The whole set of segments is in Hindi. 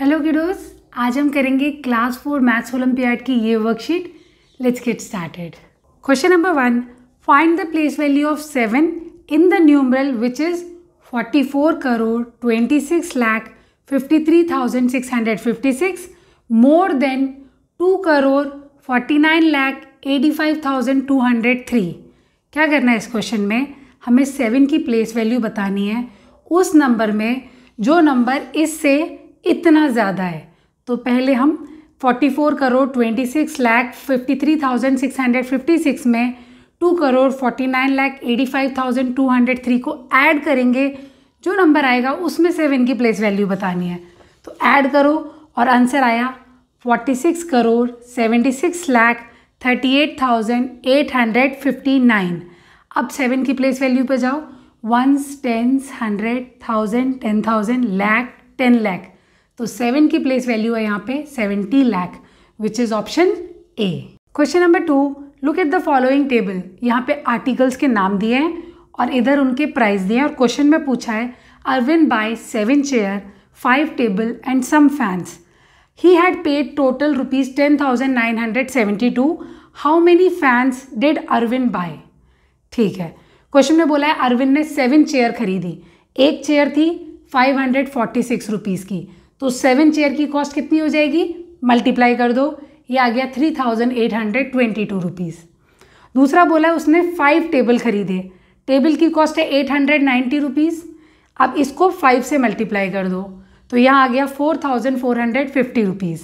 हेलो किडोज आज हम करेंगे क्लास फोर मैथ्स ओलम्पियाड की ये worksheet let's get started question number one find the place value of seven in the numeral which is forty four crore twenty six lakh fifty three thousand six hundred fifty six more than two crore forty nine lakh eighty five thousand two hundred three क्या करना है इस क्वेश्चन में हमें सेवन की प्लेस वैल्यू बतानी है उस नंबर में जो नंबर इससे इतना ज़्यादा है तो पहले हम 44 करोड़ 26 लाख 53,656 में 2 करोड़ 49 लाख 85,203 को ऐड करेंगे जो नंबर आएगा उसमें सेवन की प्लेस वैल्यू बतानी है तो ऐड करो और आंसर आया 46 करोड़ 76 लाख 38,859 अब सेवन की प्लेस वैल्यू पर जाओ ones tens hundred thousand ten thousand lakh ten lakh तो सेवन की प्लेस वैल्यू है यहाँ पे seventy lakh which is option A question number two look at the following table यहाँ पे आर्टिकल्स के नाम दिए हैं और इधर उनके प्राइस दिए हैं और क्वेश्चन में पूछा है Arvind buy seven chair five table and some fans he had paid total rupees ten thousand nine hundred seventy two how many fans did Arvind buy ठीक है क्वेश्चन में बोला है अरविंद ने सेवन चेयर खरीदी एक चेयर थी five hundred forty six rupees की तो सेवन चेयर की कॉस्ट कितनी हो जाएगी मल्टीप्लाई कर दो ये आ गया three thousand eight hundred twenty two rupees दूसरा बोला उसने फाइव टेबल खरीदे टेबल की कॉस्ट है एट हंड्रेड नाइन्टी रुपीज़ अब इसको फाइव से मल्टीप्लाई कर दो तो यहाँ आ गया four thousand four hundred fifty rupees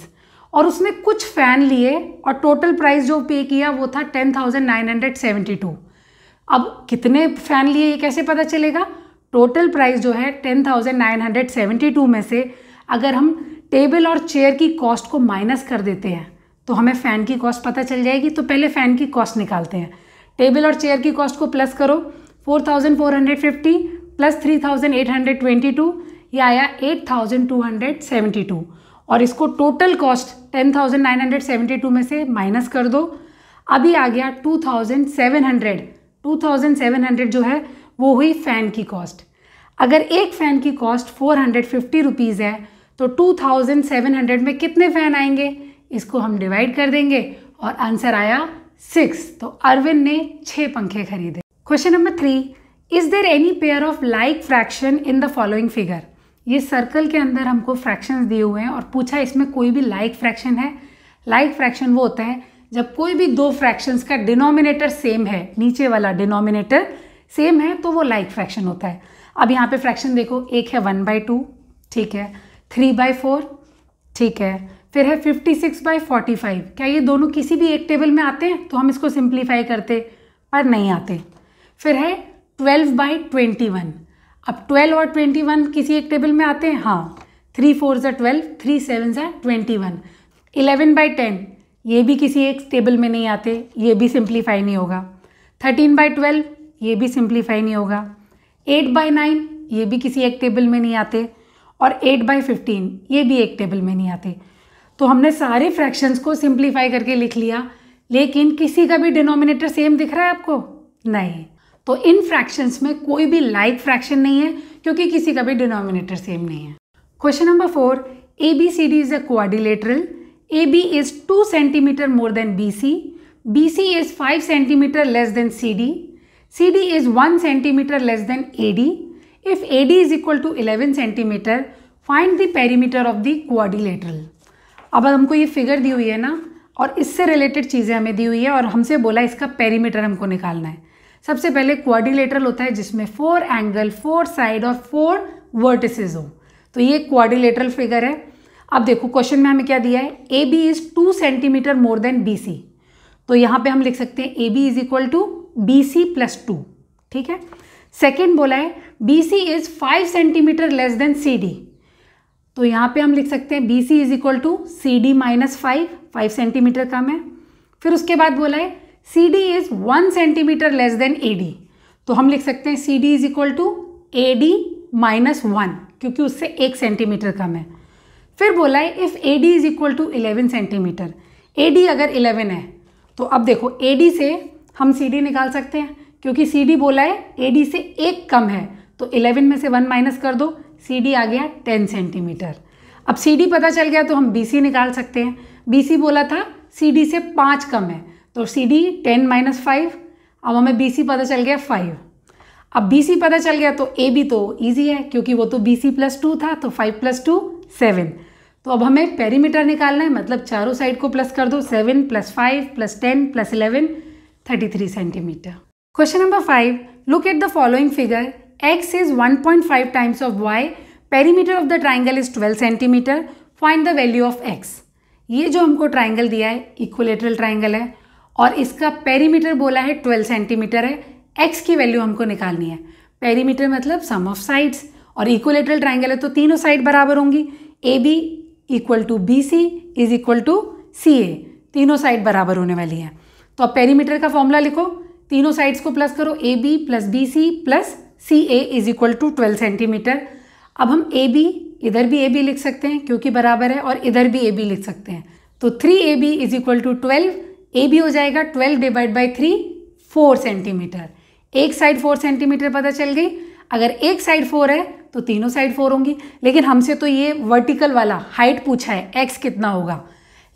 और उसने कुछ फ़ैन लिए और टोटल प्राइस जो पे किया वो था ten thousand nine hundred seventy two अब कितने फ़ैन लिए ये कैसे पता चलेगा टोटल प्राइस जो है ten thousand nine hundred seventy two में से अगर हम टेबल और चेयर की कॉस्ट को माइनस कर देते हैं तो हमें फ़ैन की कॉस्ट पता चल जाएगी तो पहले फ़ैन की कॉस्ट निकालते हैं टेबल और चेयर की कॉस्ट को प्लस करो 4450 प्लस 3822 ये आया 8272 और इसको टोटल कॉस्ट 10972 में से माइनस कर दो अभी आ गया 2700 2700 जो है वो हुई फ़ैन की कॉस्ट अगर एक फ़ैन की cost four hundred fifty rupees है तो 2700 में कितने फ़ैन आएंगे इसको हम डिवाइड कर देंगे और आंसर आया सिक्स तो अरविंद ने छह पंखे खरीदे question number three is there any pair of like fraction in the following figure ये सर्कल के अंदर हमको फ्रैक्शन दिए हुए हैं और पूछा इसमें कोई भी लाइक like फ्रैक्शन है लाइक like फ्रैक्शन वो होता है जब कोई भी दो फ्रैक्शंस का डिनोमिनेटर सेम है नीचे वाला डिनोमिनेटर सेम है तो वो लाइक like फ्रैक्शन होता है अब यहाँ पे फ्रैक्शन देखो एक है वन बाई टू ठीक है थ्री बाई फोर ठीक है फिर है fifty six by forty five क्या ये दोनों किसी भी एक टेबल में आते हैं तो हम इसको सिंप्लीफाई करते पर नहीं आते फिर है ट्वेल्व बाई ट्वेंटी वन अब ट्वेल्व और ट्वेंटी वन किसी एक टेबल में आते हैं हाँ थ्री फोर ज़ा ट्वेल्व थ्री सेवन ज़ा twenty one eleven by ten ये भी किसी एक टेबल में नहीं आते ये भी सिंप्लीफाई नहीं होगा थर्टीन बाई ट्वेल्व ये भी सिंप्लीफाई नहीं होगा एट बाई नाइन ये भी किसी एक टेबल में नहीं आते और एट बाई फिफ्टीन ये भी एक टेबल में नहीं आते तो हमने सारे फ्रैक्शंस को सिंप्लीफाई करके लिख लिया लेकिन किसी का भी डिनोमिनेटर सेम दिख रहा है आपको नहीं तो इन फ्रैक्शंस में कोई भी लाइक like फ्रैक्शन नहीं है क्योंकि किसी का भी डिनोमिनेटर सेम नहीं है question number four A B C D is a quadrilateral A B is two centimetre more than B C B C is five centimetre less than C D C D is one centimetre less than A D If AD is equal to 11 centimetre find the perimeter of the quadrilateral. अब हमको ये फिगर दी हुई है ना और इससे रिलेटेड चीज़ें हमें दी हुई है और हमसे बोला इसका पेरीमीटर हमको निकालना है सबसे पहले क्वाडिलेटरल होता है जिसमें फोर एंगल फोर साइड और फोर वर्टिसेस हो तो ये क्वाडिलेटरल फिगर है अब देखो क्वेश्चन में हमें क्या दिया है A B is two centimetre more than B C तो यहाँ पे हम लिख सकते हैं A B is equal to B C plus two ठीक है सेकेंड बोला है B C is five centimetre less than C D तो यहाँ पे हम लिख सकते हैं B C is equal to C D minus five five centimetre कम है फिर उसके बाद बोला है C D is one centimetre less than A D तो हम लिख सकते हैं C D is equal to A D minus one क्योंकि उससे एक सेंटीमीटर कम है फिर बोला है if A D is equal to eleven centimetre A D अगर इलेवन है तो अब देखो ए डी से हम सी डी निकाल सकते हैं क्योंकि सी डी बोला है ए डी से एक कम है तो इलेवन में से वन माइनस कर दो सी डी आ गया टेन सेंटीमीटर अब सी डी पता चल गया तो हम बी सी निकाल सकते हैं बी सी बोला था सी डी से पाँच कम है तो C D ten minus five अब हमें बी सी पता चल गया फाइव अब बी सी पता चल गया तो ए बी तो ईजी है क्योंकि वो तो बी सी प्लस टू था तो फाइव प्लस टू सेवन तो अब हमें पेरीमीटर निकालना है मतलब चारों साइड को प्लस कर दो seven plus five plus ten plus eleven thirty three centimetre five look at the following figure X is one point 1.5 times of Y perimeter of the triangle is 12 centimetre find the value of X ये जो हमको ट्राइंगल दिया है इक्वलेटरल ट्राइंगल है और इसका पेरीमीटर बोला है 12 सेंटीमीटर है एक्स की वैल्यू हमको निकालनी है पेरीमीटर मतलब सम ऑफ साइड्स और इक्वलेटरल ट्राइंगल है तो तीनों साइड बराबर होंगी A B equal to B C is equal to C A तीनों साइड बराबर होने वाली है तो अब पेरीमीटर का फॉर्मूला लिखो तीनों साइड्स को प्लस करो A B plus B C plus C A is equal to twelve centimetre अब हम ए बी इधर भी ए बी लिख सकते हैं क्योंकि बराबर है और इधर भी ए बी लिख सकते हैं तो three A B is equal to twelve A B हो जाएगा twelve divide by three four centimetre एक साइड फोर सेंटीमीटर पता चल गई अगर एक साइड फोर है तो तीनों साइड फोर होंगी लेकिन हमसे तो ये वर्टिकल वाला हाइट पूछा है एक्स कितना होगा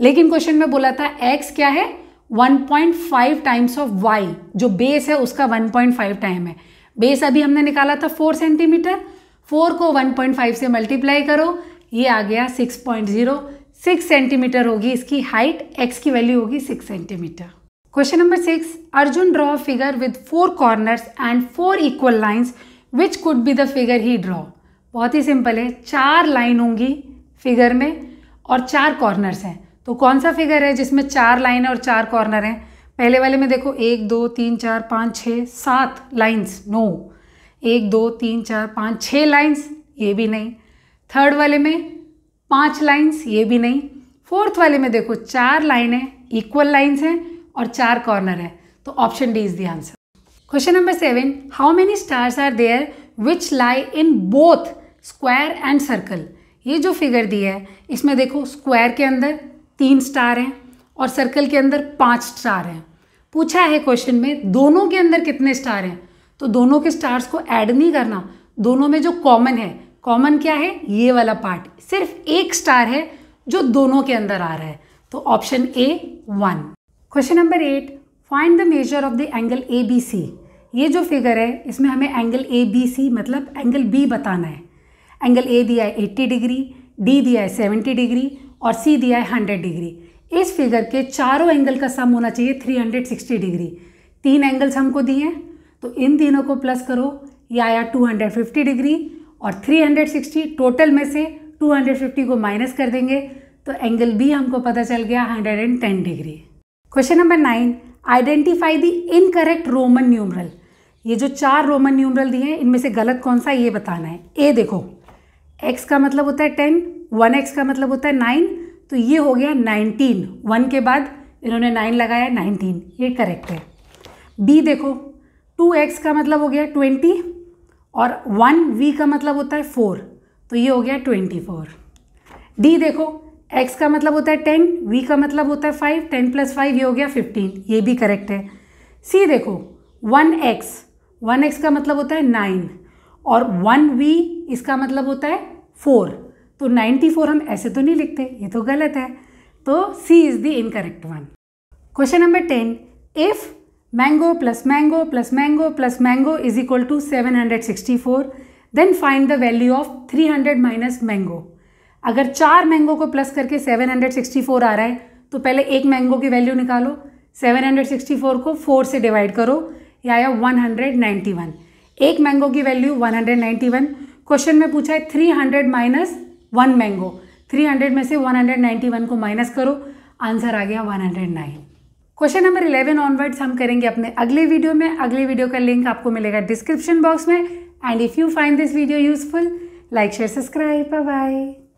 लेकिन क्वेश्चन में बोला था एक्स क्या है 1.5 टाइम्स ऑफ y जो बेस है उसका 1.5 टाइम है बेस अभी हमने निकाला था 4 सेंटीमीटर 4 को 1.5 से मल्टीप्लाई करो ये आ गया 6.0 6 सेंटीमीटर होगी इसकी हाइट x की वैल्यू होगी 6 centimetre question number six Arjun draw figure with four corners and four equal lines which could be the figure he draw बहुत ही सिंपल है चार लाइन होंगी फिगर में और चार कॉर्नर्स हैं तो कौन सा फिगर है जिसमें चार लाइन और चार कॉर्नर हैं पहले वाले में देखो एक दो तीन चार पाँच छः सात लाइन्स नो एक दो तीन चार पाँच छः लाइन्स ये भी नहीं थर्ड वाले में पाँच लाइन्स ये भी नहीं फोर्थ वाले में देखो चार लाइनें इक्वल लाइन्स हैं और चार कॉर्नर हैं तो option D is the answer question number seven how many stars are there which lie in both square and circle ये जो फिगर दी है इसमें देखो स्क्वायर के अंदर तीन स्टार हैं और सर्कल के अंदर पाँच स्टार हैं पूछा है क्वेश्चन में दोनों के अंदर कितने स्टार हैं तो दोनों के स्टार्स को ऐड नहीं करना दोनों में जो कॉमन है कॉमन क्या है ये वाला पार्ट सिर्फ एक स्टार है जो दोनों के अंदर आ रहा है तो option A one question number eight find the measure of the angle A B C ये जो फिगर है इसमें हमें एंगल ए बी सी मतलब एंगल बी बताना है एंगल ए दिया है 80 डिग्री डी दिया है 70 डिग्री और सी दिया है हंड्रेड डिग्री इस फिगर के चारों एंगल का सम होना चाहिए थ्री हंड्रेड सिक्सटी डिग्री तीन एंगल्स हमको दिए हैं तो इन तीनों को प्लस करो ये आया टू हंड्रेड फिफ्टी डिग्री और थ्री हंड्रेड सिक्सटी टोटल में से टू हंड्रेड फिफ्टी को माइनस कर देंगे तो एंगल बी हमको पता चल गया hundred and ten degree question number nine identify the incorrect Roman numeral ये जो चार रोमन न्यूमरल दिए हैं इनमें से गलत कौन सा ये बताना है ए देखो एक्स का मतलब होता है टेन वन एक्स का मतलब होता है नाइन तो ये हो गया नाइनटीन वन के बाद इन्होंने नाइन लगाया नाइनटीन ये करेक्ट है बी देखो टू एक्स का मतलब हो गया ट्वेंटी और वन वी का मतलब होता है फोर तो ये हो गया ट्वेंटी फोर डी देखो एक्स का मतलब होता है टेन वी का मतलब होता है फाइव टेन प्लस फाइव ये हो गया फिफ्टीन ये भी करेक्ट है सी देखो वन एक्स वन एक्स का मतलब होता है नाइन और वन वी इसका मतलब होता है फोर तो 94 हम ऐसे तो नहीं लिखते ये तो गलत है तो C is the incorrect one question number ten if mango plus mango plus mango plus mango is equal to seven hundred sixty four then find the value of three hundred minus mango अगर चार मैंगो को प्लस करके सेवन हंड्रेड सिक्सटी फोर आ रहा है तो पहले एक मैंगो की वैल्यू निकालो सेवन हंड्रेड सिक्सटी फोर को फोर से डिवाइड करो या आया वन हंड्रेड नाइन्टी वन एक मैंगो की value one hundred ninety one question में पूछा है three hundred minus one mango 300 में से 191 को माइनस करो आंसर आ गया 109 क्वेश्चन नंबर 11 ऑनवर्ड्स हम करेंगे अपने अगले वीडियो में अगले वीडियो का लिंक आपको मिलेगा डिस्क्रिप्शन बॉक्स में and if you find this video useful like share subscribe bye